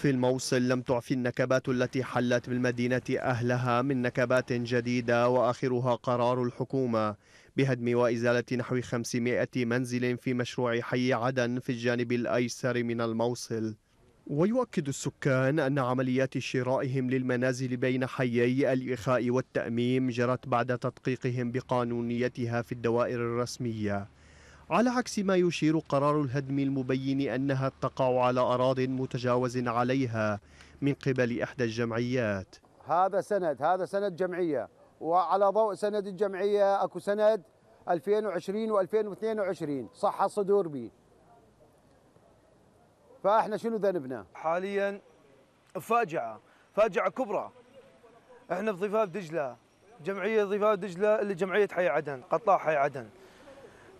في الموصل لم تعفي النكبات التي حلت بالمدينة أهلها من نكبات جديدة وآخرها قرار الحكومة بهدم وإزالة نحو 500 منزل في مشروع حي عدن في الجانب الأيسر من الموصل ويؤكد السكان أن عمليات شرائهم للمنازل بين حيي الإخاء والتأميم جرت بعد تدقيقهم بقانونيتها في الدوائر الرسمية على عكس ما يشير قرار الهدم المبين أنها تقع على أراض متجاوز عليها من قبل إحدى الجمعيات هذا سند هذا سند جمعية وعلى ضوء سند الجمعية أكو سند 2020 و2022 صح الصدور به فاحنا شنو ذنبنا؟ حاليا فاجعه، فاجعه كبرى. احنا في ضفاف دجله، جمعيه ضفاف دجله اللي جمعيه حي عدن، قطاع حي عدن.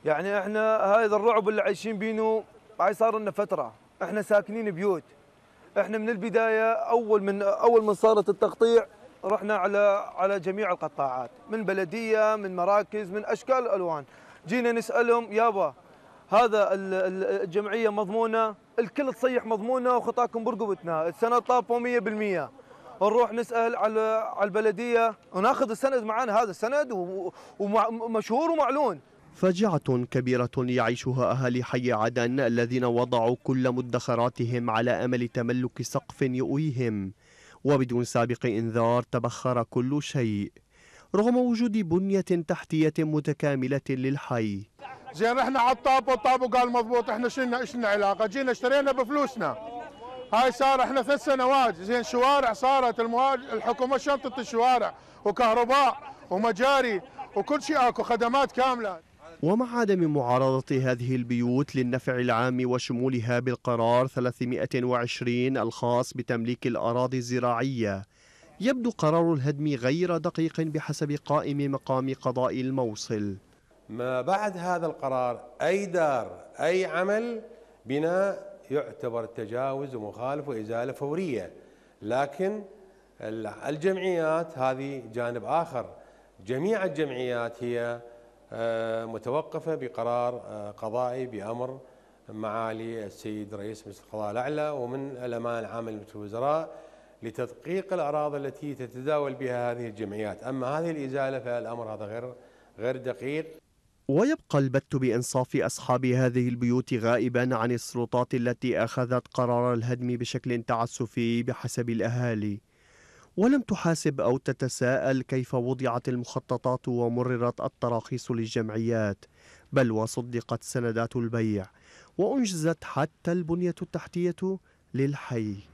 يعني احنا هذا الرعب اللي عايشين بينه هاي صار لنا فتره احنا ساكنين بيوت احنا من البدايه اول من اول من صارت التقطيع رحنا على على جميع القطاعات من بلديه من مراكز من اشكال الالوان جينا نسالهم يابا هذا الجمعيه مضمونه الكل تصيح مضمونه وخطاكم برقبتنا السنه طابوا 100% نروح نسال على على البلديه وناخذ السند معانا هذا السند ومشهور ومعلون فاجعة كبيرة يعيشها أهالي حي عدن الذين وضعوا كل مدخراتهم على أمل تملك سقف يؤويهم وبدون سابق إنذار تبخر كل شيء رغم وجود بنية تحتية متكاملة للحي زين احنا عطاب الطاب والطاب قال مضبوط احنا شلنا لنا علاقه جينا اشترينا بفلوسنا هاي صار احنا ثلاث سنوات زين شوارع صارت الحكومه شنطت الشوارع وكهرباء ومجاري وكل شيء اكو خدمات كامله ومع عدم معارضة هذه البيوت للنفع العام وشمولها بالقرار 320 الخاص بتمليك الأراضي الزراعية يبدو قرار الهدم غير دقيق بحسب قائم مقام قضاء الموصل ما بعد هذا القرار أي دار أي عمل بناء يعتبر تجاوز ومخالف وإزالة فورية لكن الجمعيات هذه جانب آخر جميع الجمعيات هي آه، متوقفة بقرار آه، قضائي بأمر معالي السيد رئيس مجلس القضاء الأعلى ومن الأمان العام للوزراء لتدقيق الأراضي التي تتداول بها هذه الجمعيات أما هذه الإزالة فالأمر هذا غير غير دقيق ويبقى البت بإنصاف أصحاب هذه البيوت غائبا عن السلطات التي أخذت قرار الهدم بشكل تعسفي بحسب الأهالي ولم تحاسب أو تتساءل كيف وضعت المخططات ومررت التراخيص للجمعيات بل وصدقت سندات البيع وأنجزت حتى البنية التحتية للحي